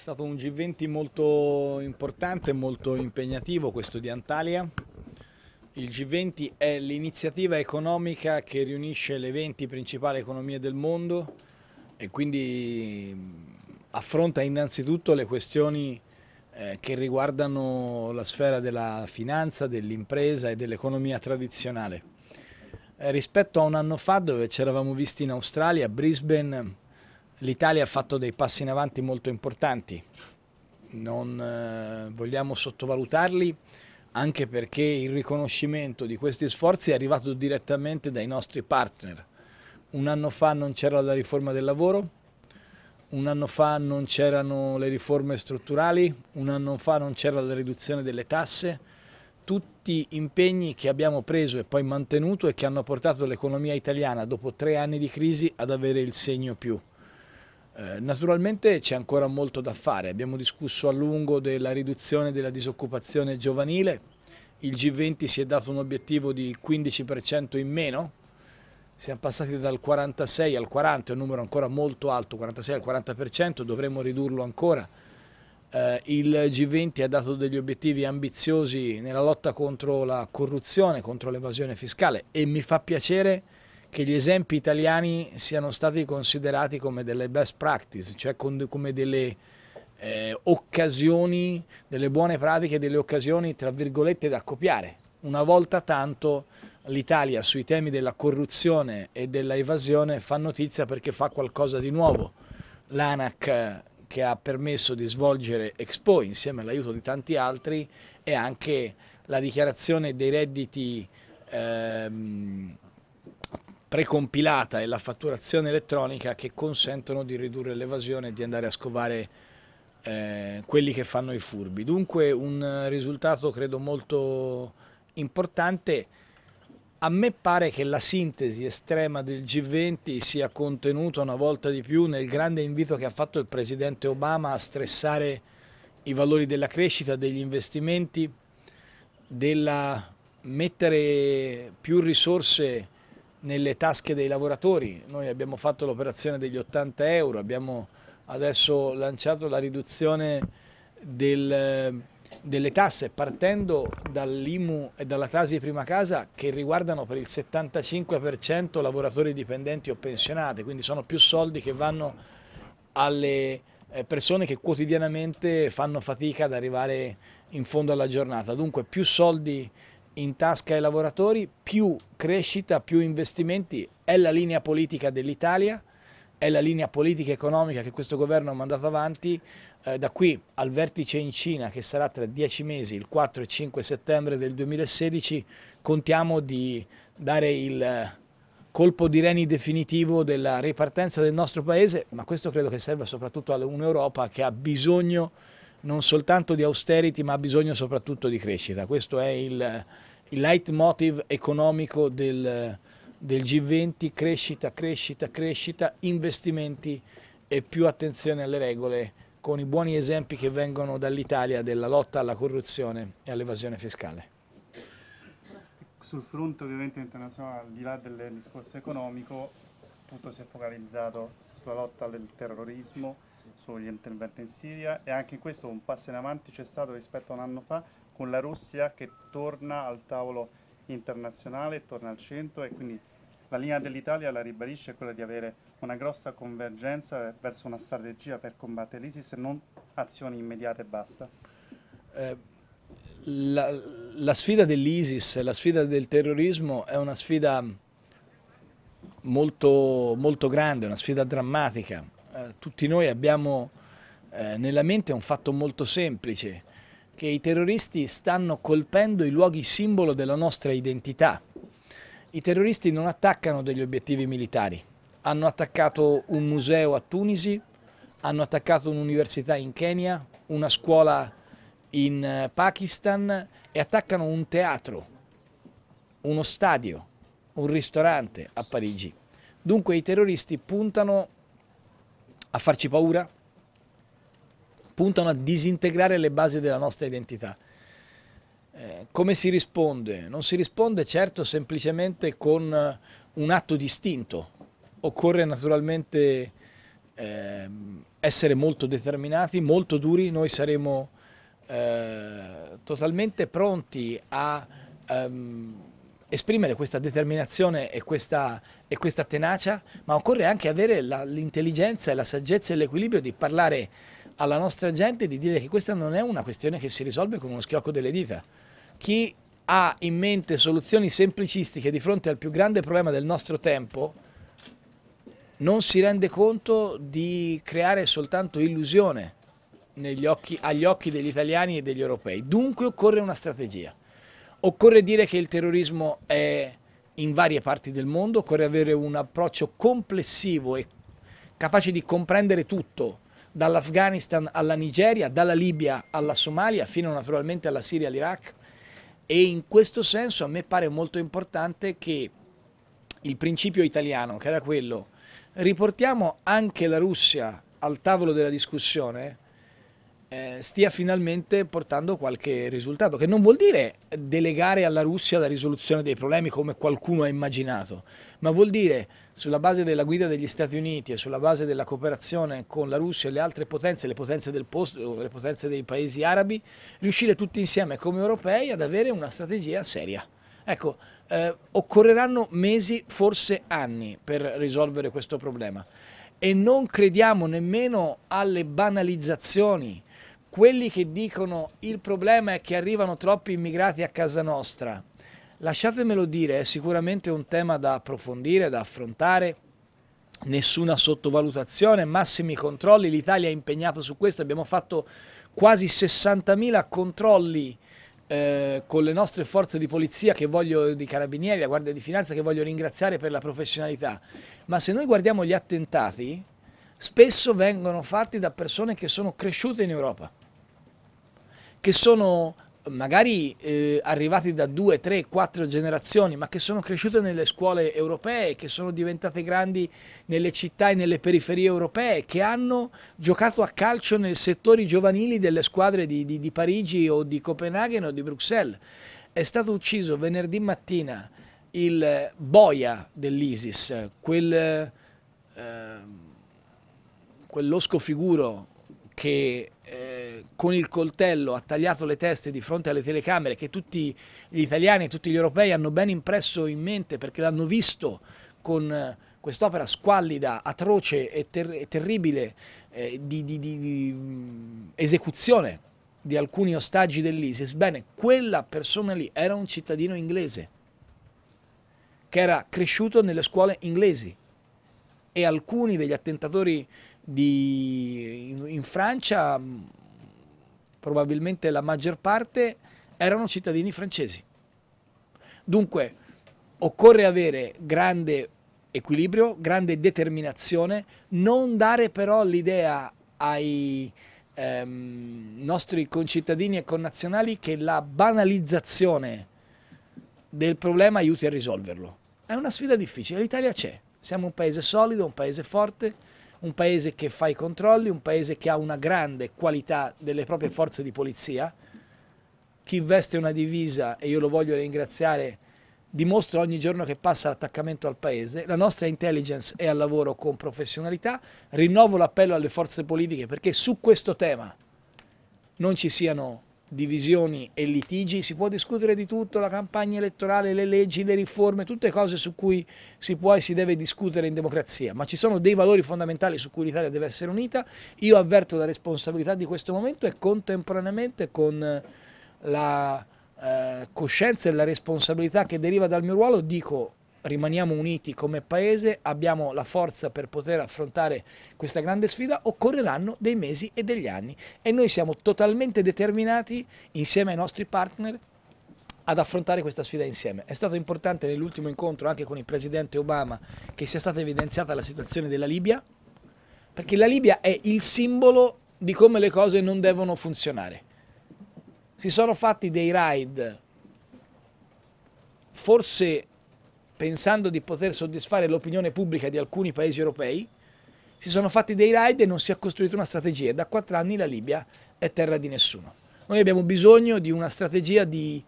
È stato un G20 molto importante, molto impegnativo questo di Antalya. Il G20 è l'iniziativa economica che riunisce le 20 principali economie del mondo e quindi affronta innanzitutto le questioni eh, che riguardano la sfera della finanza, dell'impresa e dell'economia tradizionale. Eh, rispetto a un anno fa dove ci eravamo visti in Australia, a Brisbane, l'Italia ha fatto dei passi in avanti molto importanti, non eh, vogliamo sottovalutarli anche perché il riconoscimento di questi sforzi è arrivato direttamente dai nostri partner. Un anno fa non c'era la riforma del lavoro, un anno fa non c'erano le riforme strutturali, un anno fa non c'era la riduzione delle tasse, tutti impegni che abbiamo preso e poi mantenuto e che hanno portato l'economia italiana dopo tre anni di crisi ad avere il segno più. Eh, naturalmente c'è ancora molto da fare, abbiamo discusso a lungo della riduzione della disoccupazione giovanile, il G20 si è dato un obiettivo di 15% in meno, siamo passati dal 46 al 40, è un numero ancora molto alto, 46 al 40%, dovremmo ridurlo ancora. Eh, il G20 ha dato degli obiettivi ambiziosi nella lotta contro la corruzione, contro l'evasione fiscale e mi fa piacere che gli esempi italiani siano stati considerati come delle best practice, cioè come delle eh, occasioni, delle buone pratiche, delle occasioni tra virgolette da copiare. Una volta tanto l'Italia sui temi della corruzione e dell'evasione fa notizia perché fa qualcosa di nuovo. L'ANAC che ha permesso di svolgere Expo insieme all'aiuto di tanti altri e anche la dichiarazione dei redditi ehm, precompilata e la fatturazione elettronica che consentono di ridurre l'evasione e di andare a scovare eh, quelli che fanno i furbi. Dunque un risultato credo molto importante. A me pare che la sintesi estrema del G20 sia contenuta una volta di più nel grande invito che ha fatto il presidente Obama a stressare i valori della crescita, degli investimenti, della mettere più risorse nelle tasche dei lavoratori. Noi abbiamo fatto l'operazione degli 80 euro, abbiamo adesso lanciato la riduzione del, delle tasse partendo dall'IMU e dalla tasi di prima casa che riguardano per il 75% lavoratori dipendenti o pensionati, quindi sono più soldi che vanno alle eh, persone che quotidianamente fanno fatica ad arrivare in fondo alla giornata, dunque più soldi in tasca ai lavoratori, più crescita, più investimenti, è la linea politica dell'Italia, è la linea politica economica che questo governo ha mandato avanti eh, da qui al vertice in Cina che sarà tra dieci mesi, il 4 e 5 settembre del 2016, contiamo di dare il eh, colpo di reni definitivo della ripartenza del nostro paese, ma questo credo che serva soprattutto a un'Europa che ha bisogno di non soltanto di austerity ma ha bisogno soprattutto di crescita. Questo è il, il leitmotiv economico del, del G20, crescita, crescita, crescita, investimenti e più attenzione alle regole con i buoni esempi che vengono dall'Italia della lotta alla corruzione e all'evasione fiscale. Sul fronte ovviamente internazionale, al di là del discorso economico, tutto si è focalizzato sulla lotta al terrorismo, sugli interventi in Siria e anche in questo un passo in avanti c'è stato rispetto a un anno fa con la Russia che torna al tavolo internazionale, torna al centro e quindi la linea dell'Italia la ribadisce è quella di avere una grossa convergenza verso una strategia per combattere l'ISIS e non azioni immediate e basta. Eh, la, la sfida dell'ISIS, la sfida del terrorismo è una sfida molto, molto grande, una sfida drammatica eh, tutti noi abbiamo eh, nella mente un fatto molto semplice, che i terroristi stanno colpendo i luoghi simbolo della nostra identità. I terroristi non attaccano degli obiettivi militari, hanno attaccato un museo a Tunisi, hanno attaccato un'università in Kenya, una scuola in eh, Pakistan e attaccano un teatro, uno stadio, un ristorante a Parigi. Dunque i terroristi puntano a farci paura, puntano a disintegrare le basi della nostra identità. Eh, come si risponde? Non si risponde certo semplicemente con eh, un atto distinto, occorre naturalmente eh, essere molto determinati, molto duri, noi saremo eh, totalmente pronti a... Um, esprimere questa determinazione e questa, e questa tenacia, ma occorre anche avere l'intelligenza e la saggezza e l'equilibrio di parlare alla nostra gente e di dire che questa non è una questione che si risolve con uno schiocco delle dita. Chi ha in mente soluzioni semplicistiche di fronte al più grande problema del nostro tempo non si rende conto di creare soltanto illusione occhi, agli occhi degli italiani e degli europei. Dunque occorre una strategia. Occorre dire che il terrorismo è in varie parti del mondo, occorre avere un approccio complessivo e capace di comprendere tutto, dall'Afghanistan alla Nigeria, dalla Libia alla Somalia, fino naturalmente alla Siria e all'Iraq. E in questo senso a me pare molto importante che il principio italiano, che era quello, riportiamo anche la Russia al tavolo della discussione, eh, stia finalmente portando qualche risultato, che non vuol dire delegare alla Russia la risoluzione dei problemi come qualcuno ha immaginato, ma vuol dire sulla base della guida degli Stati Uniti e sulla base della cooperazione con la Russia e le altre potenze, le potenze del posto, le potenze dei paesi arabi, riuscire tutti insieme come europei ad avere una strategia seria. Ecco, eh, occorreranno mesi, forse anni, per risolvere questo problema. E non crediamo nemmeno alle banalizzazioni quelli che dicono il problema è che arrivano troppi immigrati a casa nostra, lasciatemelo dire, è sicuramente un tema da approfondire, da affrontare. Nessuna sottovalutazione, massimi controlli, l'Italia è impegnata su questo, abbiamo fatto quasi 60.000 controlli eh, con le nostre forze di polizia, che voglio, di carabinieri, la Guardia di Finanza, che voglio ringraziare per la professionalità. Ma se noi guardiamo gli attentati, spesso vengono fatti da persone che sono cresciute in Europa che sono magari eh, arrivati da due, tre, quattro generazioni, ma che sono cresciute nelle scuole europee, che sono diventate grandi nelle città e nelle periferie europee, che hanno giocato a calcio nei settori giovanili delle squadre di, di, di Parigi o di Copenaghen o di Bruxelles. È stato ucciso venerdì mattina il boia dell'ISIS, quel, eh, quell'osco figuro che... Eh, con il coltello ha tagliato le teste di fronte alle telecamere che tutti gli italiani e tutti gli europei hanno ben impresso in mente perché l'hanno visto con eh, quest'opera squallida, atroce e, ter e terribile eh, di, di, di mm, esecuzione di alcuni ostaggi dell'ISIS, bene, quella persona lì era un cittadino inglese che era cresciuto nelle scuole inglesi e alcuni degli attentatori di, in, in Francia mm, probabilmente la maggior parte, erano cittadini francesi. Dunque, occorre avere grande equilibrio, grande determinazione, non dare però l'idea ai ehm, nostri concittadini e connazionali che la banalizzazione del problema aiuti a risolverlo. È una sfida difficile, l'Italia c'è, siamo un paese solido, un paese forte, un paese che fa i controlli, un paese che ha una grande qualità delle proprie forze di polizia. Chi veste una divisa, e io lo voglio ringraziare, dimostra ogni giorno che passa l'attaccamento al paese. La nostra intelligence è al lavoro con professionalità. Rinnovo l'appello alle forze politiche perché su questo tema non ci siano divisioni e litigi, si può discutere di tutto, la campagna elettorale, le leggi, le riforme, tutte cose su cui si può e si deve discutere in democrazia, ma ci sono dei valori fondamentali su cui l'Italia deve essere unita, io avverto la responsabilità di questo momento e contemporaneamente con eh, la eh, coscienza e la responsabilità che deriva dal mio ruolo dico rimaniamo uniti come paese, abbiamo la forza per poter affrontare questa grande sfida, occorreranno dei mesi e degli anni e noi siamo totalmente determinati insieme ai nostri partner ad affrontare questa sfida insieme. È stato importante nell'ultimo incontro anche con il Presidente Obama che sia stata evidenziata la situazione della Libia, perché la Libia è il simbolo di come le cose non devono funzionare. Si sono fatti dei raid forse pensando di poter soddisfare l'opinione pubblica di alcuni paesi europei, si sono fatti dei raid e non si è costruita una strategia. Da quattro anni la Libia è terra di nessuno. Noi abbiamo bisogno di una strategia di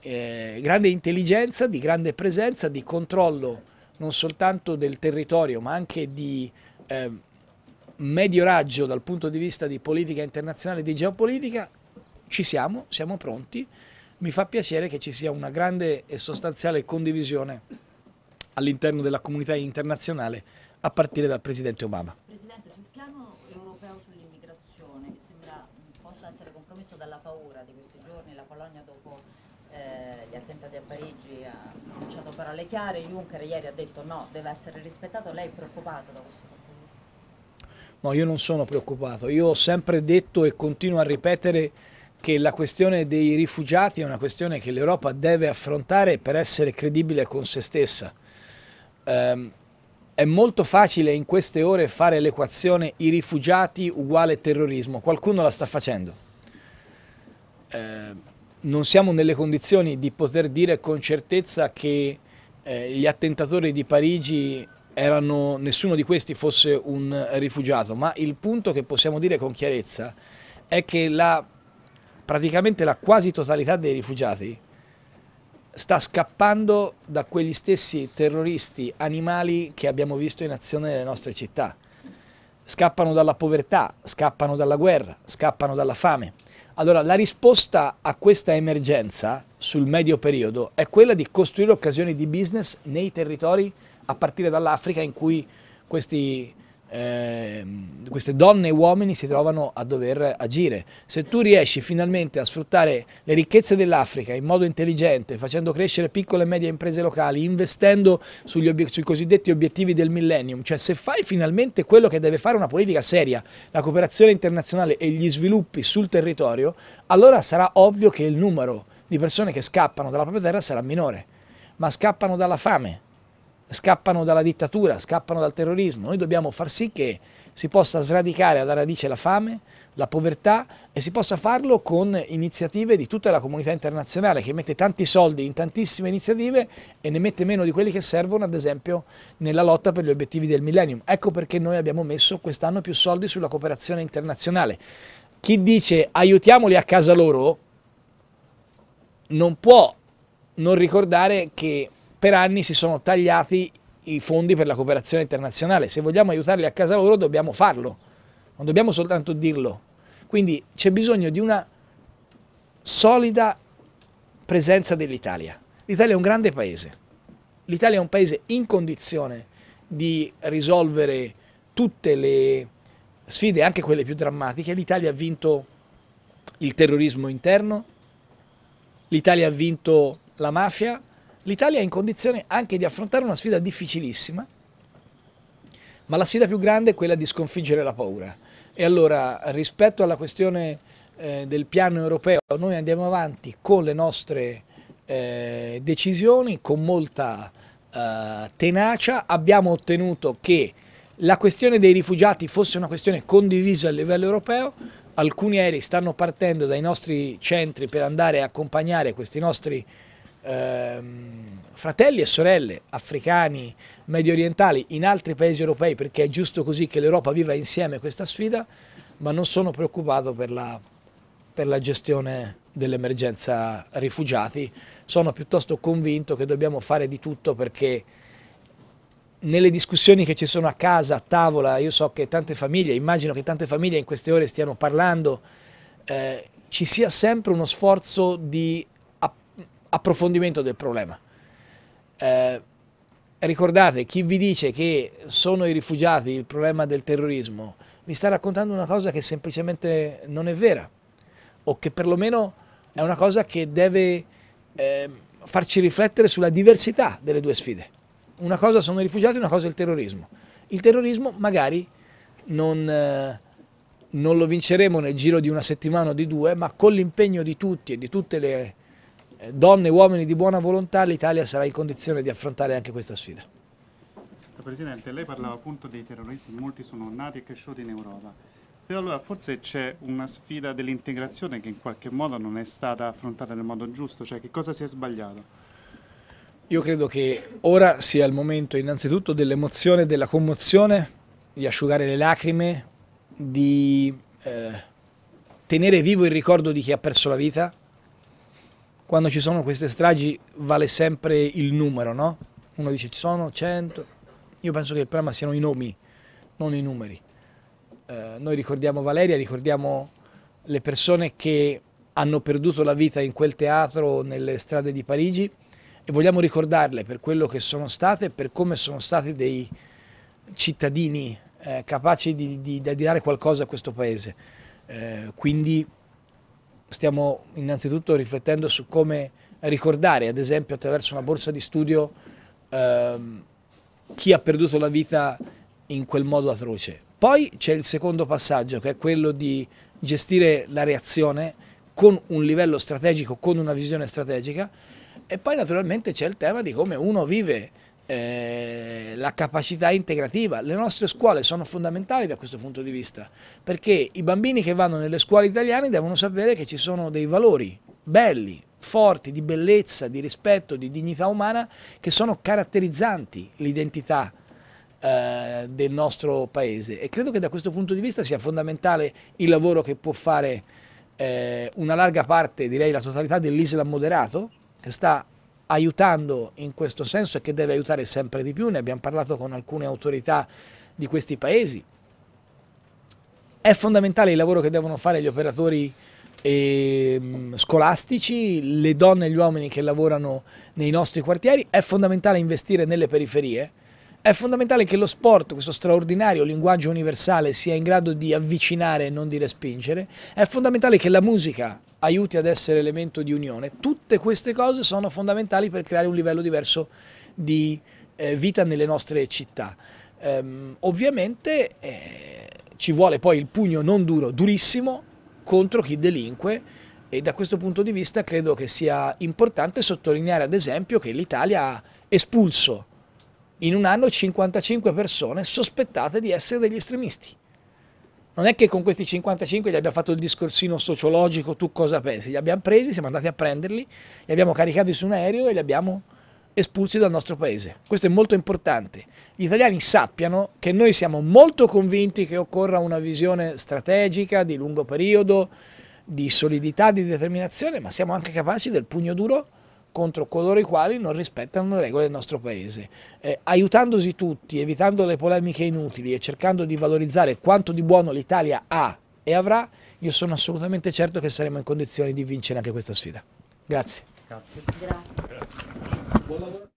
eh, grande intelligenza, di grande presenza, di controllo non soltanto del territorio ma anche di eh, medio raggio dal punto di vista di politica internazionale e di geopolitica. Ci siamo, siamo pronti mi fa piacere che ci sia una grande e sostanziale condivisione all'interno della comunità internazionale a partire dal Presidente Obama. Presidente, sul piano europeo sull'immigrazione, che sembra possa essere compromesso dalla paura di questi giorni, la Polonia dopo eh, gli attentati a Parigi ha annunciato parole chiare, Juncker ieri ha detto no, deve essere rispettato, lei è preoccupato da questo punto di vista? No, io non sono preoccupato, io ho sempre detto e continuo a ripetere che la questione dei rifugiati è una questione che l'Europa deve affrontare per essere credibile con se stessa. Um, è molto facile in queste ore fare l'equazione i rifugiati uguale terrorismo, qualcuno la sta facendo. Eh, non siamo nelle condizioni di poter dire con certezza che eh, gli attentatori di Parigi erano, nessuno di questi fosse un rifugiato, ma il punto che possiamo dire con chiarezza è che la praticamente la quasi totalità dei rifugiati sta scappando da quegli stessi terroristi animali che abbiamo visto in azione nelle nostre città. Scappano dalla povertà, scappano dalla guerra, scappano dalla fame. Allora la risposta a questa emergenza sul medio periodo è quella di costruire occasioni di business nei territori a partire dall'Africa in cui questi eh, queste donne e uomini si trovano a dover agire. Se tu riesci finalmente a sfruttare le ricchezze dell'Africa in modo intelligente, facendo crescere piccole e medie imprese locali, investendo sugli sui cosiddetti obiettivi del millennium, cioè se fai finalmente quello che deve fare una politica seria, la cooperazione internazionale e gli sviluppi sul territorio, allora sarà ovvio che il numero di persone che scappano dalla propria terra sarà minore, ma scappano dalla fame, scappano dalla dittatura, scappano dal terrorismo. Noi dobbiamo far sì che si possa sradicare alla radice la fame, la povertà e si possa farlo con iniziative di tutta la comunità internazionale che mette tanti soldi in tantissime iniziative e ne mette meno di quelli che servono ad esempio nella lotta per gli obiettivi del millennium. Ecco perché noi abbiamo messo quest'anno più soldi sulla cooperazione internazionale. Chi dice aiutiamoli a casa loro non può non ricordare che per anni si sono tagliati i fondi per la cooperazione internazionale. Se vogliamo aiutarli a casa loro dobbiamo farlo, non dobbiamo soltanto dirlo. Quindi c'è bisogno di una solida presenza dell'Italia. L'Italia è un grande paese, l'Italia è un paese in condizione di risolvere tutte le sfide, anche quelle più drammatiche. L'Italia ha vinto il terrorismo interno, l'Italia ha vinto la mafia, l'Italia è in condizione anche di affrontare una sfida difficilissima, ma la sfida più grande è quella di sconfiggere la paura. E allora rispetto alla questione eh, del piano europeo, noi andiamo avanti con le nostre eh, decisioni, con molta eh, tenacia, abbiamo ottenuto che la questione dei rifugiati fosse una questione condivisa a livello europeo, alcuni aerei stanno partendo dai nostri centri per andare a accompagnare questi nostri rifugiati, ehm, fratelli e sorelle africani, medio orientali in altri paesi europei perché è giusto così che l'Europa viva insieme questa sfida, ma non sono preoccupato per la, per la gestione dell'emergenza rifugiati, sono piuttosto convinto che dobbiamo fare di tutto perché nelle discussioni che ci sono a casa, a tavola, io so che tante famiglie, immagino che tante famiglie in queste ore stiano parlando, eh, ci sia sempre uno sforzo di approfondimento del problema. Eh, ricordate, chi vi dice che sono i rifugiati il problema del terrorismo, vi sta raccontando una cosa che semplicemente non è vera, o che perlomeno è una cosa che deve eh, farci riflettere sulla diversità delle due sfide. Una cosa sono i rifugiati, una cosa è il terrorismo. Il terrorismo magari non, eh, non lo vinceremo nel giro di una settimana o di due, ma con l'impegno di tutti e di tutte le donne e uomini di buona volontà l'Italia sarà in condizione di affrontare anche questa sfida. Presidente, lei parlava appunto dei terroristi, molti sono nati e cresciuti in Europa, però allora forse c'è una sfida dell'integrazione che in qualche modo non è stata affrontata nel modo giusto, cioè che cosa si è sbagliato? Io credo che ora sia il momento innanzitutto dell'emozione e della commozione, di asciugare le lacrime, di eh, tenere vivo il ricordo di chi ha perso la vita, quando ci sono queste stragi vale sempre il numero, no? Uno dice ci sono 100, io penso che il problema siano i nomi, non i numeri. Eh, noi ricordiamo Valeria, ricordiamo le persone che hanno perduto la vita in quel teatro, nelle strade di Parigi e vogliamo ricordarle per quello che sono state, per come sono stati dei cittadini eh, capaci di, di, di, dare qualcosa a questo paese. Eh, quindi stiamo innanzitutto riflettendo su come ricordare, ad esempio attraverso una borsa di studio, ehm, chi ha perduto la vita in quel modo atroce. Poi c'è il secondo passaggio che è quello di gestire la reazione con un livello strategico, con una visione strategica e poi naturalmente c'è il tema di come uno vive eh, la capacità integrativa. Le nostre scuole sono fondamentali da questo punto di vista, perché i bambini che vanno nelle scuole italiane devono sapere che ci sono dei valori belli, forti, di bellezza, di rispetto, di dignità umana, che sono caratterizzanti l'identità eh, del nostro paese e credo che da questo punto di vista sia fondamentale il lavoro che può fare eh, una larga parte, direi la totalità dell'Islam moderato, che sta aiutando in questo senso e che deve aiutare sempre di più, ne abbiamo parlato con alcune autorità di questi paesi. È fondamentale il lavoro che devono fare gli operatori eh, scolastici, le donne e gli uomini che lavorano nei nostri quartieri, è fondamentale investire nelle periferie, è fondamentale che lo sport, questo straordinario linguaggio universale, sia in grado di avvicinare e non di respingere, è fondamentale che la musica aiuti ad essere elemento di unione. Tutte queste cose sono fondamentali per creare un livello diverso di eh, vita nelle nostre città. Ehm, ovviamente eh, ci vuole poi il pugno non duro, durissimo contro chi delinque e da questo punto di vista credo che sia importante sottolineare ad esempio che l'Italia ha espulso in un anno 55 persone sospettate di essere degli estremisti non è che con questi 55 gli abbiamo fatto il discorsino sociologico, tu cosa pensi? Li abbiamo presi, siamo andati a prenderli, li abbiamo caricati su un aereo e li abbiamo espulsi dal nostro paese. Questo è molto importante. Gli italiani sappiano che noi siamo molto convinti che occorra una visione strategica di lungo periodo, di solidità, di determinazione, ma siamo anche capaci del pugno duro contro coloro i quali non rispettano le regole del nostro Paese. Eh, aiutandosi tutti, evitando le polemiche inutili e cercando di valorizzare quanto di buono l'Italia ha e avrà, io sono assolutamente certo che saremo in condizioni di vincere anche questa sfida. Grazie. Grazie. Grazie.